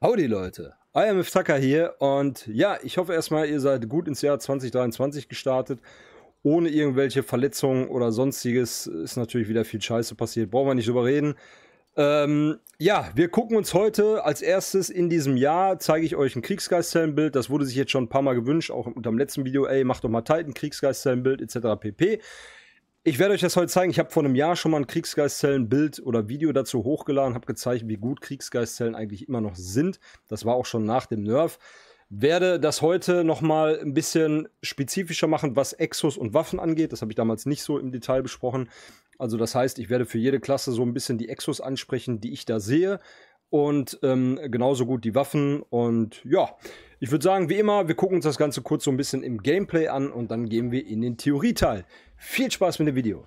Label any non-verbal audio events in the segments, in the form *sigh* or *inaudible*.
Howdy Leute, I IMF Tucker hier und ja, ich hoffe erstmal, ihr seid gut ins Jahr 2023 gestartet. Ohne irgendwelche Verletzungen oder sonstiges ist natürlich wieder viel Scheiße passiert, brauchen wir nicht drüber reden. Ähm, ja, wir gucken uns heute als erstes in diesem Jahr, zeige ich euch ein Kriegsgeistzellenbild. Das wurde sich jetzt schon ein paar Mal gewünscht, auch unter dem letzten Video, ey, macht doch mal Titan, Kriegsgeistzellenbild etc. pp. Ich werde euch das heute zeigen. Ich habe vor einem Jahr schon mal ein Kriegsgeistzellen-Bild oder Video dazu hochgeladen, habe gezeigt, wie gut Kriegsgeistzellen eigentlich immer noch sind. Das war auch schon nach dem Nerf. Werde das heute nochmal ein bisschen spezifischer machen, was Exos und Waffen angeht. Das habe ich damals nicht so im Detail besprochen. Also das heißt, ich werde für jede Klasse so ein bisschen die Exos ansprechen, die ich da sehe. Und ähm, genauso gut die Waffen. Und ja, ich würde sagen, wie immer, wir gucken uns das Ganze kurz so ein bisschen im Gameplay an und dann gehen wir in den Theorieteil. Viel Spaß mit dem Video.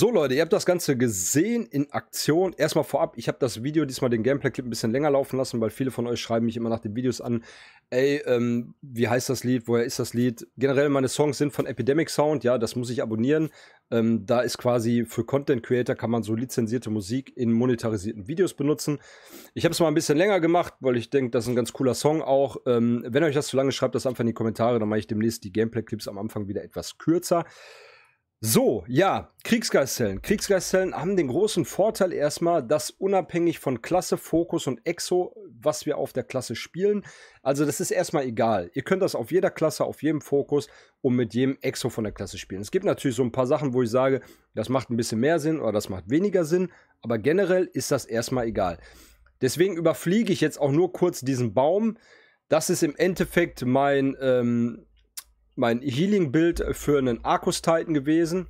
So Leute, ihr habt das Ganze gesehen in Aktion. Erstmal vorab, ich habe das Video, diesmal den Gameplay-Clip ein bisschen länger laufen lassen, weil viele von euch schreiben mich immer nach den Videos an, ey, ähm, wie heißt das Lied, woher ist das Lied? Generell meine Songs sind von Epidemic Sound, ja, das muss ich abonnieren. Ähm, da ist quasi für Content Creator kann man so lizenzierte Musik in monetarisierten Videos benutzen. Ich habe es mal ein bisschen länger gemacht, weil ich denke, das ist ein ganz cooler Song auch. Ähm, wenn euch das zu lange schreibt, das einfach in die Kommentare, dann mache ich demnächst die Gameplay-Clips am Anfang wieder etwas kürzer. So, ja, Kriegsgeistzellen. Kriegsgeistzellen haben den großen Vorteil erstmal, dass unabhängig von Klasse, Fokus und Exo, was wir auf der Klasse spielen, also das ist erstmal egal. Ihr könnt das auf jeder Klasse, auf jedem Fokus und mit jedem Exo von der Klasse spielen. Es gibt natürlich so ein paar Sachen, wo ich sage, das macht ein bisschen mehr Sinn oder das macht weniger Sinn, aber generell ist das erstmal egal. Deswegen überfliege ich jetzt auch nur kurz diesen Baum. Das ist im Endeffekt mein... Ähm, mein healing bild für einen Arcus Titan gewesen.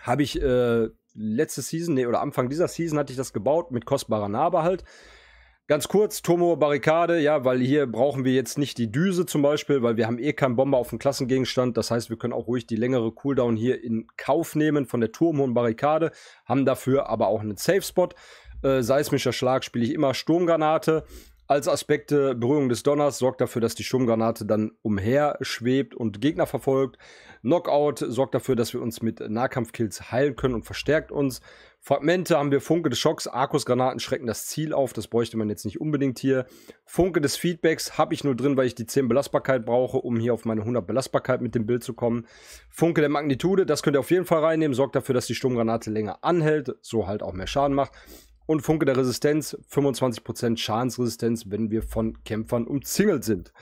Habe ich äh, letzte Season, nee, oder Anfang dieser Season hatte ich das gebaut mit kostbarer Narbe halt. Ganz kurz, Tomo Barrikade, ja, weil hier brauchen wir jetzt nicht die Düse zum Beispiel, weil wir haben eh keinen Bomber auf dem Klassengegenstand. Das heißt, wir können auch ruhig die längere Cooldown hier in Kauf nehmen von der Turmhohen Barrikade, haben dafür aber auch einen Safe-Spot. Äh, seismischer Schlag spiele ich immer Sturmgranate. Als Aspekte Berührung des Donners sorgt dafür, dass die Sturmgranate dann umher schwebt und Gegner verfolgt. Knockout sorgt dafür, dass wir uns mit Nahkampfkills heilen können und verstärkt uns. Fragmente haben wir Funke des Schocks, Arkusgranaten schrecken das Ziel auf, das bräuchte man jetzt nicht unbedingt hier. Funke des Feedbacks habe ich nur drin, weil ich die 10 Belastbarkeit brauche, um hier auf meine 100 Belastbarkeit mit dem Bild zu kommen. Funke der Magnitude, das könnt ihr auf jeden Fall reinnehmen, sorgt dafür, dass die Sturmgranate länger anhält, so halt auch mehr Schaden macht und Funke der Resistenz, 25% Schadensresistenz, wenn wir von Kämpfern umzingelt sind.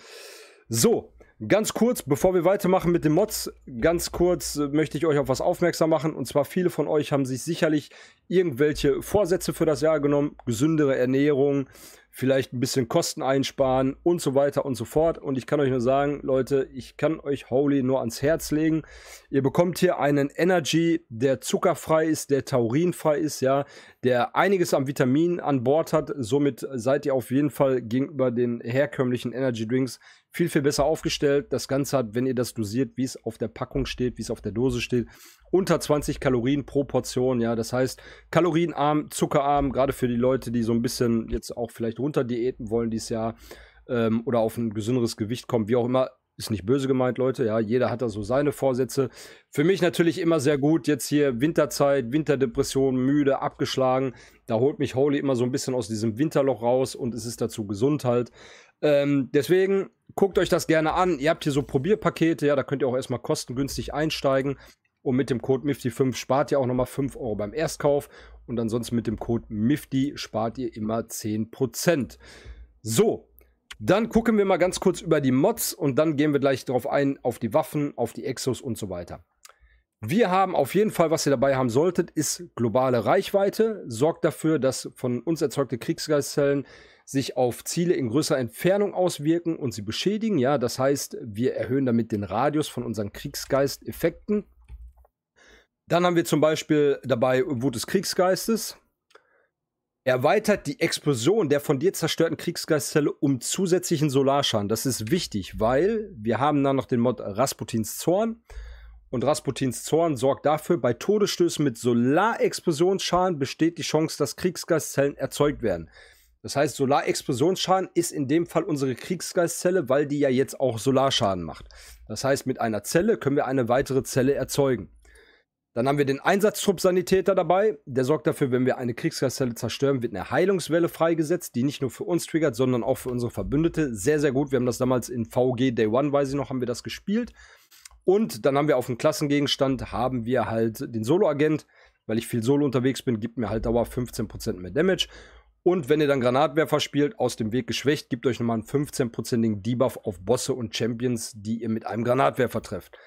So, Ganz kurz, bevor wir weitermachen mit den Mods, ganz kurz äh, möchte ich euch auf was aufmerksam machen. Und zwar viele von euch haben sich sicherlich irgendwelche Vorsätze für das Jahr genommen. Gesündere Ernährung, vielleicht ein bisschen Kosten einsparen und so weiter und so fort. Und ich kann euch nur sagen, Leute, ich kann euch Holy nur ans Herz legen. Ihr bekommt hier einen Energy, der zuckerfrei ist, der taurinfrei ist, ja, der einiges an Vitaminen an Bord hat. Somit seid ihr auf jeden Fall gegenüber den herkömmlichen Energy Drinks viel, viel besser aufgestellt. Das Ganze hat, wenn ihr das dosiert, wie es auf der Packung steht, wie es auf der Dose steht, unter 20 Kalorien pro Portion, ja. Das heißt, kalorienarm, zuckerarm, gerade für die Leute, die so ein bisschen jetzt auch vielleicht runter runterdiäten wollen dieses Jahr ähm, oder auf ein gesünderes Gewicht kommen, wie auch immer. Ist nicht böse gemeint, Leute. Ja, jeder hat da so seine Vorsätze. Für mich natürlich immer sehr gut. Jetzt hier Winterzeit, Winterdepression, müde, abgeschlagen. Da holt mich Holy immer so ein bisschen aus diesem Winterloch raus und es ist dazu gesund halt. Ähm, deswegen guckt euch das gerne an. Ihr habt hier so Probierpakete, ja, da könnt ihr auch erstmal kostengünstig einsteigen. Und mit dem Code MIFTY5 spart ihr auch nochmal 5 Euro beim Erstkauf und ansonsten mit dem Code MIFTI spart ihr immer 10%. So, dann gucken wir mal ganz kurz über die Mods und dann gehen wir gleich darauf ein, auf die Waffen, auf die Exos und so weiter. Wir haben auf jeden Fall, was ihr dabei haben solltet, ist globale Reichweite. Sorgt dafür, dass von uns erzeugte Kriegsgeistzellen sich auf Ziele in größerer Entfernung auswirken und sie beschädigen. Ja, das heißt, wir erhöhen damit den Radius von unseren Kriegsgeist-Effekten. Dann haben wir zum Beispiel dabei Wut des Kriegsgeistes. Erweitert die Explosion der von dir zerstörten Kriegsgeistzelle um zusätzlichen Solarschaden. Das ist wichtig, weil wir haben dann noch den Mod Rasputins Zorn. Und Rasputins Zorn sorgt dafür, bei Todesstößen mit Solarexplosionsschaden besteht die Chance, dass Kriegsgeistzellen erzeugt werden. Das heißt, Solarexplosionsschaden ist in dem Fall unsere Kriegsgeistzelle, weil die ja jetzt auch Solarschaden macht. Das heißt, mit einer Zelle können wir eine weitere Zelle erzeugen. Dann haben wir den Einsatztrupp-Sanitäter dabei. Der sorgt dafür, wenn wir eine Kriegskastelle zerstören, wird eine Heilungswelle freigesetzt, die nicht nur für uns triggert, sondern auch für unsere Verbündete. Sehr, sehr gut. Wir haben das damals in VG Day One, weiß ich noch, haben wir das gespielt. Und dann haben wir auf dem Klassengegenstand, haben wir halt den Solo-Agent. Weil ich viel Solo unterwegs bin, gibt mir halt Dauer 15% mehr Damage. Und wenn ihr dann Granatwerfer spielt, aus dem Weg geschwächt, gibt euch nochmal einen 15%igen Debuff auf Bosse und Champions, die ihr mit einem Granatwerfer trefft.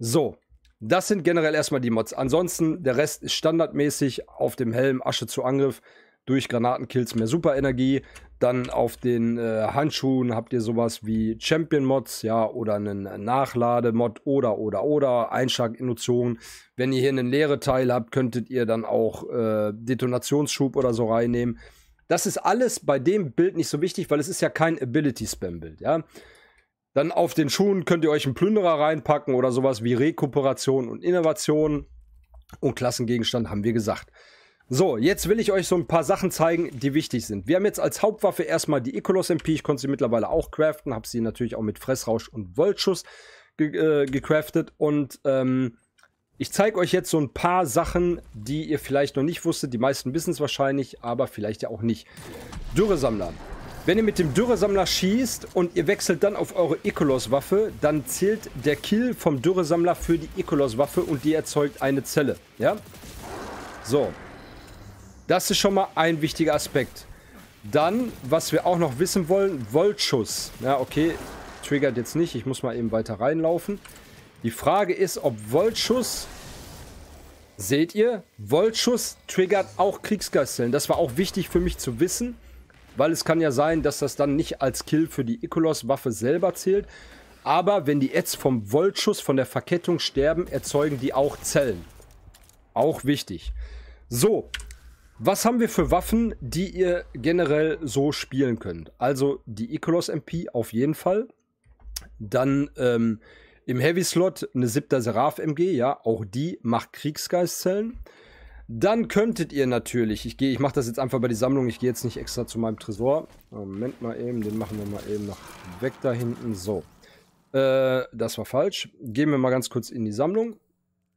So, das sind generell erstmal die Mods. Ansonsten, der Rest ist standardmäßig auf dem Helm Asche zu Angriff. Durch Granatenkills mehr Superenergie. Dann auf den äh, Handschuhen habt ihr sowas wie Champion-Mods, ja, oder einen Nachlademod oder, oder, oder, Einschlag-Induktion. Wenn ihr hier einen leeren Teil habt, könntet ihr dann auch äh, Detonationsschub oder so reinnehmen. Das ist alles bei dem Bild nicht so wichtig, weil es ist ja kein Ability-Spam-Bild, ja. Dann auf den Schuhen könnt ihr euch einen Plünderer reinpacken oder sowas wie Rekuperation und Innovation. Und Klassengegenstand haben wir gesagt. So, jetzt will ich euch so ein paar Sachen zeigen, die wichtig sind. Wir haben jetzt als Hauptwaffe erstmal die Ecolos MP. Ich konnte sie mittlerweile auch craften, habe sie natürlich auch mit Fressrausch und Voltschuss ge äh, gecraftet. Und ähm, ich zeige euch jetzt so ein paar Sachen, die ihr vielleicht noch nicht wusstet. Die meisten wissen es wahrscheinlich, aber vielleicht ja auch nicht. Dürresammler. Wenn ihr mit dem Dürresammler schießt und ihr wechselt dann auf eure Ecolos-Waffe, dann zählt der Kill vom Dürresammler für die Ecolos-Waffe und die erzeugt eine Zelle. Ja? So. Das ist schon mal ein wichtiger Aspekt. Dann, was wir auch noch wissen wollen, Voltschuss. Ja, okay, triggert jetzt nicht. Ich muss mal eben weiter reinlaufen. Die Frage ist, ob Voltschuss... Seht ihr? Voltschuss triggert auch Kriegsgeißeln. Das war auch wichtig für mich zu wissen weil es kann ja sein, dass das dann nicht als Kill für die Ikolos-Waffe selber zählt. Aber wenn die Ads vom Voltschuss, von der Verkettung sterben, erzeugen die auch Zellen. Auch wichtig. So, was haben wir für Waffen, die ihr generell so spielen könnt? Also die Ikolos MP auf jeden Fall. Dann ähm, im Heavy Slot eine 7. Seraph MG, ja, auch die macht Kriegsgeistzellen. zellen dann könntet ihr natürlich, ich gehe, ich mache das jetzt einfach bei die Sammlung, ich gehe jetzt nicht extra zu meinem Tresor. Moment mal eben, den machen wir mal eben noch weg da hinten. So, äh, das war falsch. Gehen wir mal ganz kurz in die Sammlung.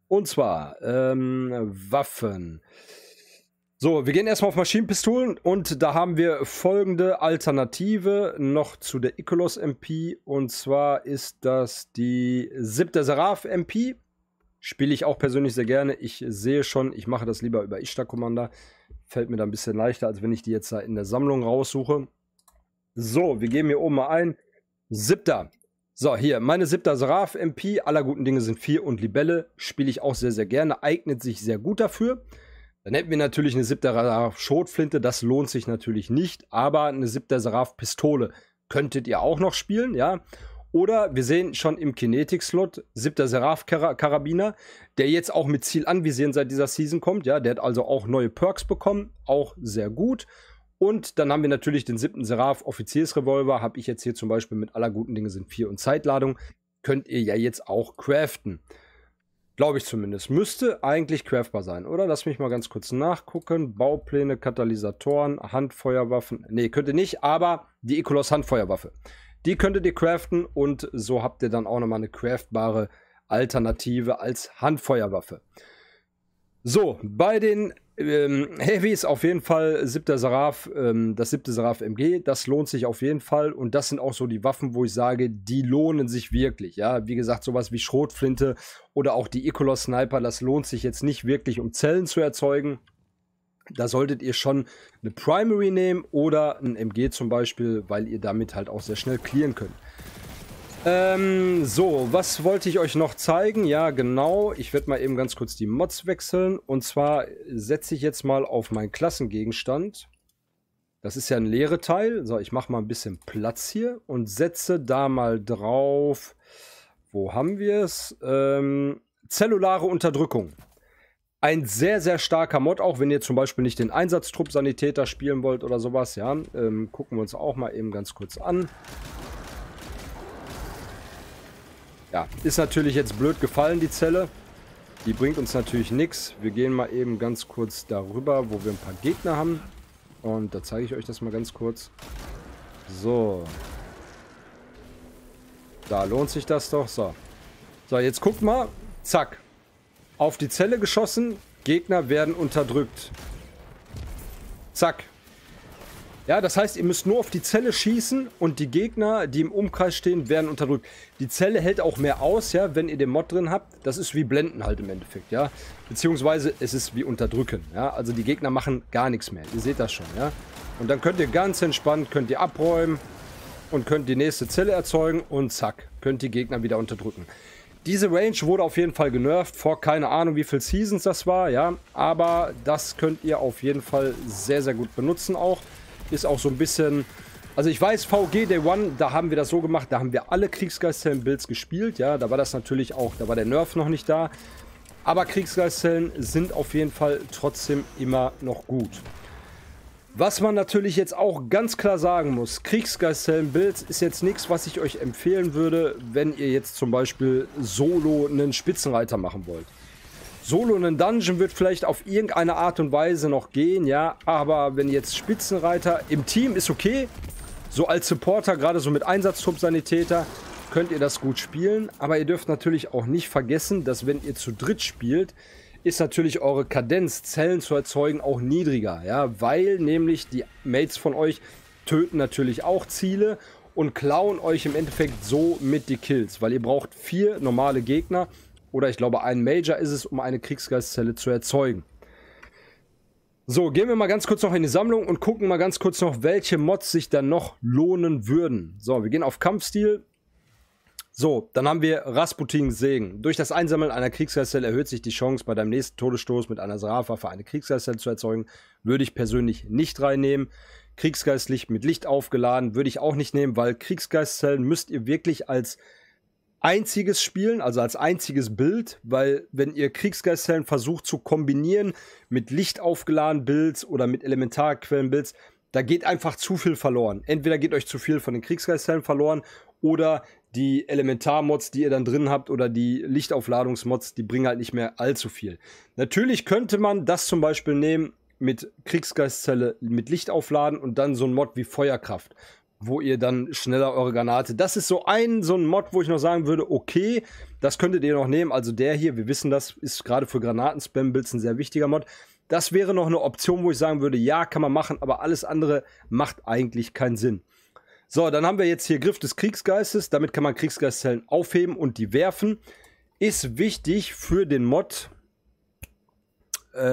Und zwar ähm, Waffen. So, wir gehen erstmal auf Maschinenpistolen und da haben wir folgende Alternative noch zu der Icolos MP. Und zwar ist das die siebte Seraph MP. Spiele ich auch persönlich sehr gerne. Ich sehe schon, ich mache das lieber über Ishtar Commander. Fällt mir da ein bisschen leichter, als wenn ich die jetzt da in der Sammlung raussuche. So, wir geben hier oben mal ein. Siebter. So, hier, meine siebter Seraph MP. Aller guten Dinge sind vier und Libelle. Spiele ich auch sehr, sehr gerne. Eignet sich sehr gut dafür. Dann hätten wir natürlich eine siebter Seraph Schrotflinte. Das lohnt sich natürlich nicht. Aber eine siebter Seraph Pistole könntet ihr auch noch spielen, ja. Oder wir sehen schon im Kinetik-Slot siebter Seraph-Karabiner, der jetzt auch mit Ziel anvisieren seit dieser Season kommt. Ja, der hat also auch neue Perks bekommen, auch sehr gut. Und dann haben wir natürlich den siebten Seraph Offiziersrevolver. Habe ich jetzt hier zum Beispiel mit aller guten Dinge sind vier und Zeitladung. Könnt ihr ja jetzt auch craften. Glaube ich zumindest. Müsste eigentlich craftbar sein, oder? Lass mich mal ganz kurz nachgucken. Baupläne, Katalysatoren, Handfeuerwaffen. Ne, könnte nicht, aber die Ecolos Handfeuerwaffe. Die könntet ihr craften und so habt ihr dann auch nochmal eine craftbare Alternative als Handfeuerwaffe. So, bei den ähm, Heavies auf jeden Fall siebter Seraph, ähm, das siebte Seraph MG, das lohnt sich auf jeden Fall und das sind auch so die Waffen, wo ich sage, die lohnen sich wirklich. Ja, wie gesagt, sowas wie Schrotflinte oder auch die Ecolos Sniper, das lohnt sich jetzt nicht wirklich, um Zellen zu erzeugen da solltet ihr schon eine Primary nehmen oder ein MG zum Beispiel, weil ihr damit halt auch sehr schnell clearen könnt. Ähm, so, was wollte ich euch noch zeigen? Ja, genau, ich werde mal eben ganz kurz die Mods wechseln. Und zwar setze ich jetzt mal auf meinen Klassengegenstand. Das ist ja ein leere Teil. So, ich mache mal ein bisschen Platz hier und setze da mal drauf. Wo haben wir es? Ähm, zellulare Unterdrückung ein sehr, sehr starker Mod, auch wenn ihr zum Beispiel nicht den Einsatztrupp Sanitäter spielen wollt oder sowas, ja. Ähm, gucken wir uns auch mal eben ganz kurz an. Ja, ist natürlich jetzt blöd gefallen, die Zelle. Die bringt uns natürlich nichts. Wir gehen mal eben ganz kurz darüber, wo wir ein paar Gegner haben. Und da zeige ich euch das mal ganz kurz. So. Da lohnt sich das doch. So. So, jetzt guckt mal. Zack. Auf die Zelle geschossen. Gegner werden unterdrückt. Zack. Ja, das heißt, ihr müsst nur auf die Zelle schießen und die Gegner, die im Umkreis stehen, werden unterdrückt. Die Zelle hält auch mehr aus, ja, wenn ihr den Mod drin habt. Das ist wie Blenden halt im Endeffekt, ja. Beziehungsweise es ist wie Unterdrücken, ja. Also die Gegner machen gar nichts mehr. Ihr seht das schon, ja. Und dann könnt ihr ganz entspannt, könnt ihr abräumen und könnt die nächste Zelle erzeugen und zack, könnt die Gegner wieder unterdrücken. Diese Range wurde auf jeden Fall genervt, vor keine Ahnung wie viel Seasons das war, ja. Aber das könnt ihr auf jeden Fall sehr, sehr gut benutzen auch. Ist auch so ein bisschen... Also ich weiß, VG Day One, da haben wir das so gemacht, da haben wir alle Kriegsgeistzellen-Builds gespielt, ja. Da war das natürlich auch, da war der Nerf noch nicht da. Aber Kriegsgeistzellen sind auf jeden Fall trotzdem immer noch gut. Was man natürlich jetzt auch ganz klar sagen muss, Kriegsgeistellen Builds ist jetzt nichts, was ich euch empfehlen würde, wenn ihr jetzt zum Beispiel solo einen Spitzenreiter machen wollt. Solo einen Dungeon wird vielleicht auf irgendeine Art und Weise noch gehen, ja, aber wenn jetzt Spitzenreiter im Team ist okay, so als Supporter, gerade so mit Einsatztruppsanitäter, könnt ihr das gut spielen, aber ihr dürft natürlich auch nicht vergessen, dass wenn ihr zu dritt spielt, ist natürlich eure Kadenz, Zellen zu erzeugen, auch niedriger. Ja? Weil nämlich die Mates von euch töten natürlich auch Ziele und klauen euch im Endeffekt so mit die Kills. Weil ihr braucht vier normale Gegner oder ich glaube ein Major ist es, um eine Kriegsgeistzelle zu erzeugen. So, gehen wir mal ganz kurz noch in die Sammlung und gucken mal ganz kurz noch, welche Mods sich dann noch lohnen würden. So, wir gehen auf Kampfstil. So, dann haben wir Rasputins Segen. Durch das Einsammeln einer Kriegsgeistzelle erhöht sich die Chance, bei deinem nächsten Todesstoß mit einer Serafwaffe eine Kriegsgeistzelle zu erzeugen. Würde ich persönlich nicht reinnehmen. Kriegsgeistlicht mit Licht aufgeladen würde ich auch nicht nehmen, weil Kriegsgeistzellen müsst ihr wirklich als einziges spielen, also als einziges Bild, weil wenn ihr Kriegsgeistzellen versucht zu kombinieren mit Licht aufgeladen Builds oder mit Elementarquellen Builds, da geht einfach zu viel verloren. Entweder geht euch zu viel von den Kriegsgeistzellen verloren oder die Elementarmods, die ihr dann drin habt oder die Lichtaufladungsmods, die bringen halt nicht mehr allzu viel. Natürlich könnte man das zum Beispiel nehmen mit Kriegsgeistzelle, mit Licht aufladen und dann so ein Mod wie Feuerkraft, wo ihr dann schneller eure Granate. Das ist so ein, so ein Mod, wo ich noch sagen würde, okay, das könntet ihr noch nehmen. Also der hier, wir wissen, das ist gerade für Granaten-Spam-Builds ein sehr wichtiger Mod. Das wäre noch eine Option, wo ich sagen würde, ja, kann man machen, aber alles andere macht eigentlich keinen Sinn. So, dann haben wir jetzt hier Griff des Kriegsgeistes. Damit kann man Kriegsgeistzellen aufheben und die werfen. Ist wichtig für den Mod. Äh,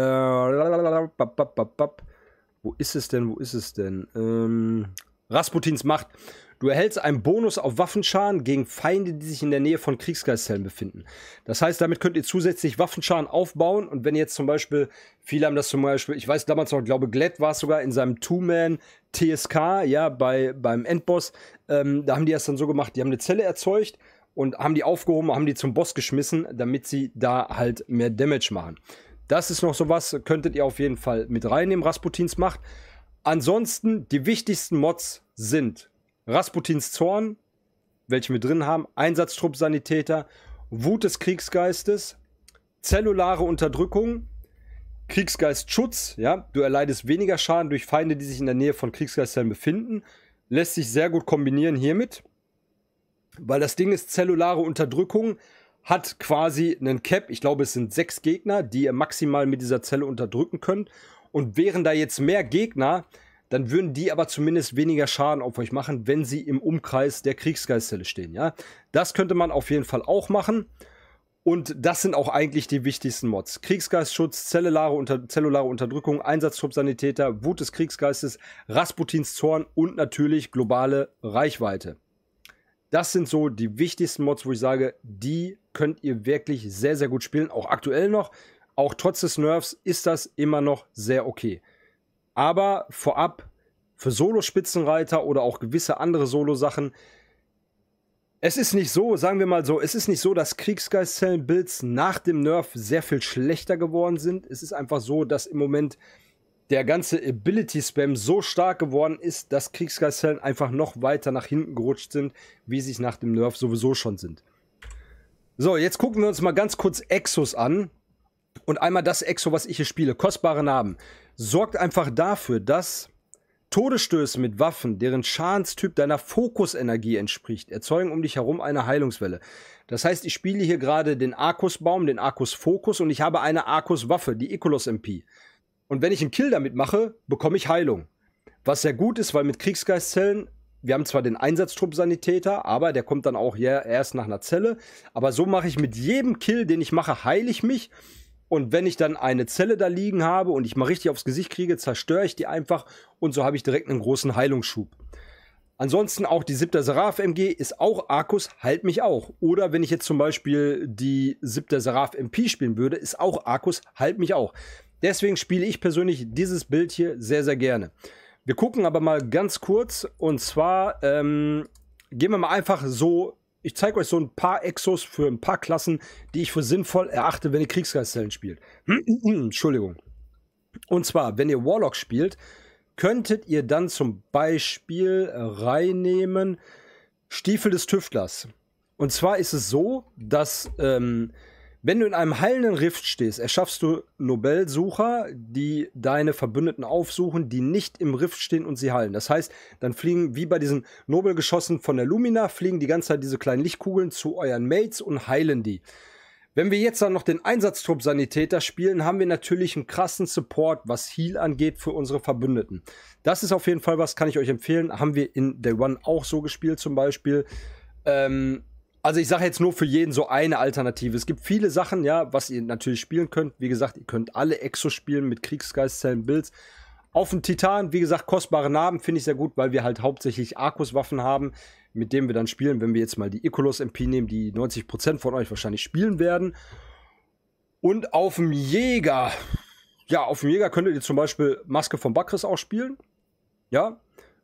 wo ist es denn? Wo ist es denn? Ähm, Rasputins Macht. Du erhältst einen Bonus auf Waffenschaden gegen Feinde, die sich in der Nähe von Kriegsgeistzellen befinden. Das heißt, damit könnt ihr zusätzlich Waffenschaden aufbauen. Und wenn jetzt zum Beispiel, viele haben das zum Beispiel, ich weiß damals noch, glaube Glett war es sogar in seinem Two-Man TSK, ja, bei, beim Endboss, ähm, da haben die das dann so gemacht, die haben eine Zelle erzeugt und haben die aufgehoben, haben die zum Boss geschmissen, damit sie da halt mehr Damage machen. Das ist noch so was, könntet ihr auf jeden Fall mit reinnehmen, Rasputins Macht. Ansonsten, die wichtigsten Mods sind Rasputins Zorn, welchen wir drin haben, Einsatztruppsanitäter, Wut des Kriegsgeistes, zellulare Unterdrückung, Kriegsgeistschutz, ja, du erleidest weniger Schaden durch Feinde, die sich in der Nähe von Kriegsgeistern befinden, lässt sich sehr gut kombinieren hiermit, weil das Ding ist, zellulare Unterdrückung hat quasi einen Cap, ich glaube es sind sechs Gegner, die ihr maximal mit dieser Zelle unterdrücken könnt und wären da jetzt mehr Gegner, dann würden die aber zumindest weniger Schaden auf euch machen, wenn sie im Umkreis der Kriegsgeistzelle stehen, ja. Das könnte man auf jeden Fall auch machen. Und das sind auch eigentlich die wichtigsten Mods. Kriegsgeistschutz, zellulare, unter, zellulare Unterdrückung, Einsatztruppsanitäter, Wut des Kriegsgeistes, Rasputins Zorn und natürlich globale Reichweite. Das sind so die wichtigsten Mods, wo ich sage, die könnt ihr wirklich sehr, sehr gut spielen. Auch aktuell noch. Auch trotz des Nerfs ist das immer noch sehr okay. Aber vorab für Solo-Spitzenreiter oder auch gewisse andere Solo-Sachen. Es ist nicht so, sagen wir mal so, es ist nicht so, dass Kriegsgeistzellen-Builds nach dem Nerf sehr viel schlechter geworden sind. Es ist einfach so, dass im Moment der ganze Ability-Spam so stark geworden ist, dass Kriegsgeistzellen einfach noch weiter nach hinten gerutscht sind, wie sie nach dem Nerf sowieso schon sind. So, jetzt gucken wir uns mal ganz kurz Exos an und einmal das Exo, was ich hier spiele, kostbare Narben, sorgt einfach dafür, dass Todesstöße mit Waffen, deren Schadenstyp deiner Fokusenergie entspricht, erzeugen um dich herum eine Heilungswelle. Das heißt, ich spiele hier gerade den Arkusbaum, den Arkus Fokus und ich habe eine Arkus Waffe, die Ecolos MP. Und wenn ich einen Kill damit mache, bekomme ich Heilung. Was sehr gut ist, weil mit Kriegsgeistzellen, wir haben zwar den Einsatztrupp Sanitäter, aber der kommt dann auch erst nach einer Zelle. Aber so mache ich mit jedem Kill, den ich mache, heile ich mich und wenn ich dann eine Zelle da liegen habe und ich mal richtig aufs Gesicht kriege, zerstöre ich die einfach und so habe ich direkt einen großen Heilungsschub. Ansonsten auch die siebter Seraph MG ist auch Arkus, halt mich auch. Oder wenn ich jetzt zum Beispiel die siebter Seraph MP spielen würde, ist auch Arkus, halt mich auch. Deswegen spiele ich persönlich dieses Bild hier sehr, sehr gerne. Wir gucken aber mal ganz kurz und zwar ähm, gehen wir mal einfach so ich zeige euch so ein paar Exos für ein paar Klassen, die ich für sinnvoll erachte, wenn ihr Kriegsgeistzellen spielt. *clears throat* Entschuldigung. Und zwar, wenn ihr Warlock spielt, könntet ihr dann zum Beispiel reinnehmen Stiefel des Tüftlers. Und zwar ist es so, dass ähm, wenn du in einem heilenden Rift stehst, erschaffst du Nobelsucher, die deine Verbündeten aufsuchen, die nicht im Rift stehen und sie heilen. Das heißt, dann fliegen wie bei diesen Nobelgeschossen von der Lumina, fliegen die ganze Zeit diese kleinen Lichtkugeln zu euren Mates und heilen die. Wenn wir jetzt dann noch den Einsatztrupp Sanitäter spielen, haben wir natürlich einen krassen Support, was Heal angeht, für unsere Verbündeten. Das ist auf jeden Fall was, kann ich euch empfehlen. Haben wir in Day One auch so gespielt zum Beispiel. Ähm, also ich sage jetzt nur für jeden so eine Alternative. Es gibt viele Sachen, ja, was ihr natürlich spielen könnt. Wie gesagt, ihr könnt alle Exo spielen mit Kriegsgeistzellen, Builds. Auf dem Titan, wie gesagt, kostbare Narben finde ich sehr gut, weil wir halt hauptsächlich Arkus-Waffen haben, mit denen wir dann spielen, wenn wir jetzt mal die Icolos MP nehmen, die 90% von euch wahrscheinlich spielen werden. Und auf dem Jäger, ja, auf dem Jäger könntet ihr zum Beispiel Maske von Bakris auch spielen. Ja,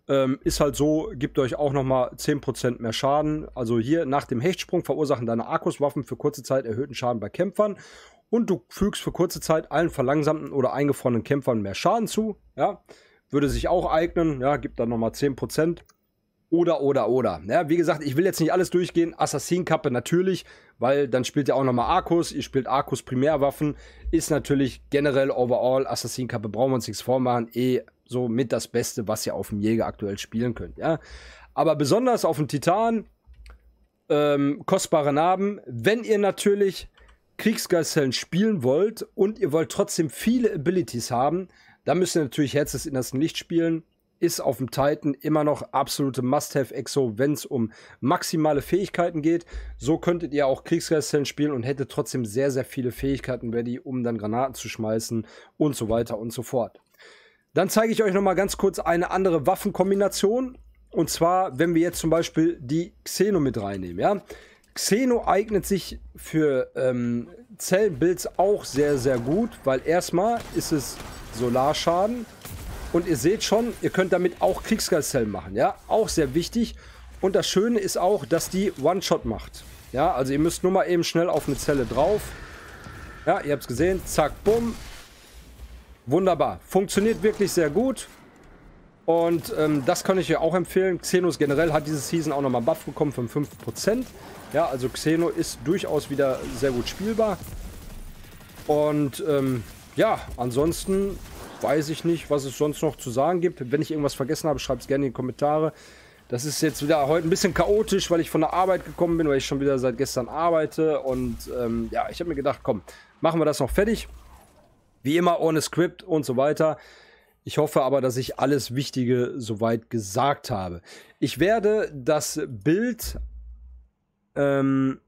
ähm, ist halt so, gibt euch auch nochmal 10% mehr Schaden. Also hier nach dem Hechtsprung verursachen deine Arkuswaffen für kurze Zeit erhöhten Schaden bei Kämpfern. Und du fügst für kurze Zeit allen verlangsamten oder eingefrorenen Kämpfern mehr Schaden zu. Ja, würde sich auch eignen. Ja, gibt dann nochmal 10%. Oder, oder, oder. Ja, wie gesagt, ich will jetzt nicht alles durchgehen. Assassinenkappe natürlich, weil dann spielt ihr auch nochmal Arkus. Ihr spielt Arkus Primärwaffen. Ist natürlich generell overall Assassinenkappe, brauchen wir uns nichts vormachen. Eh so mit das Beste, was ihr auf dem Jäger aktuell spielen könnt. Ja? Aber besonders auf dem Titan, ähm, kostbare Narben. Wenn ihr natürlich Kriegsgeißeln spielen wollt und ihr wollt trotzdem viele Abilities haben, dann müsst ihr natürlich Herz des Innersten Licht spielen. Ist auf dem Titan immer noch absolute Must-Have-Exo, wenn es um maximale Fähigkeiten geht. So könntet ihr auch Kriegsgeißeln spielen und hättet trotzdem sehr, sehr viele Fähigkeiten ready, um dann Granaten zu schmeißen und so weiter und so fort. Dann zeige ich euch noch mal ganz kurz eine andere Waffenkombination. Und zwar, wenn wir jetzt zum Beispiel die Xeno mit reinnehmen. Ja? Xeno eignet sich für ähm, Zellenbuilds auch sehr, sehr gut, weil erstmal ist es Solarschaden. Und ihr seht schon, ihr könnt damit auch Kriegsgeistzellen machen. Ja, auch sehr wichtig. Und das Schöne ist auch, dass die One-Shot macht. Ja, also ihr müsst nur mal eben schnell auf eine Zelle drauf. Ja, ihr habt es gesehen. Zack, bumm. Wunderbar. Funktioniert wirklich sehr gut. Und ähm, das kann ich ja auch empfehlen. Xenos generell hat dieses Season auch nochmal Buff bekommen von 5%. Ja, also Xeno ist durchaus wieder sehr gut spielbar. Und ähm, ja, ansonsten weiß ich nicht, was es sonst noch zu sagen gibt. Wenn ich irgendwas vergessen habe, schreibt es gerne in die Kommentare. Das ist jetzt wieder heute ein bisschen chaotisch, weil ich von der Arbeit gekommen bin, weil ich schon wieder seit gestern arbeite. Und ähm, ja, ich habe mir gedacht, komm, machen wir das noch fertig. Wie immer ohne Skript und so weiter. Ich hoffe aber, dass ich alles Wichtige soweit gesagt habe. Ich werde das Bild ähm,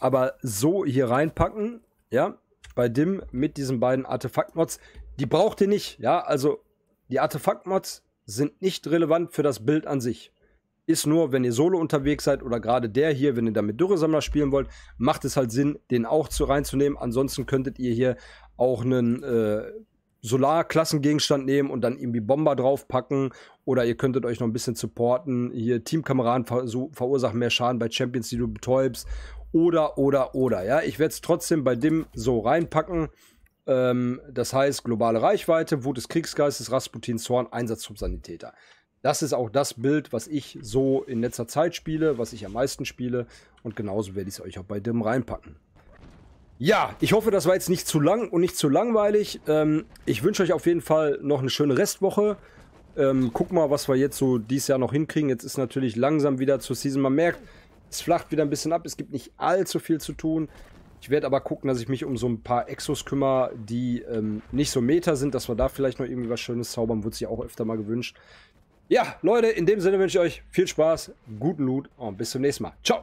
aber so hier reinpacken, ja, bei dem mit diesen beiden Artefakt-Mods. Die braucht ihr nicht, ja, also die Artefakt-Mods sind nicht relevant für das Bild an sich. Ist nur, wenn ihr solo unterwegs seid oder gerade der hier, wenn ihr damit Dürresammler spielen wollt, macht es halt Sinn, den auch zu reinzunehmen. Ansonsten könntet ihr hier auch einen äh, Solarklassengegenstand nehmen und dann irgendwie Bomber draufpacken. Oder ihr könntet euch noch ein bisschen supporten. Hier Teamkameraden ver so, verursachen mehr Schaden bei Champions, die du betäubst. Oder, oder, oder. Ja, ich werde es trotzdem bei dem so reinpacken. Ähm, das heißt, globale Reichweite, Wut des Kriegsgeistes, Rasputin, Zorn, Einsatz Das ist auch das Bild, was ich so in letzter Zeit spiele, was ich am meisten spiele. Und genauso werde ich es euch auch bei dem reinpacken. Ja, ich hoffe, das war jetzt nicht zu lang und nicht zu langweilig. Ähm, ich wünsche euch auf jeden Fall noch eine schöne Restwoche. Ähm, guck mal, was wir jetzt so dieses Jahr noch hinkriegen. Jetzt ist natürlich langsam wieder zur Season. Man merkt, es flacht wieder ein bisschen ab. Es gibt nicht allzu viel zu tun. Ich werde aber gucken, dass ich mich um so ein paar Exos kümmere, die ähm, nicht so meta sind, dass wir da vielleicht noch irgendwie was Schönes zaubern. Wurde sich auch öfter mal gewünscht. Ja, Leute, in dem Sinne wünsche ich euch viel Spaß, guten Loot und bis zum nächsten Mal. Ciao!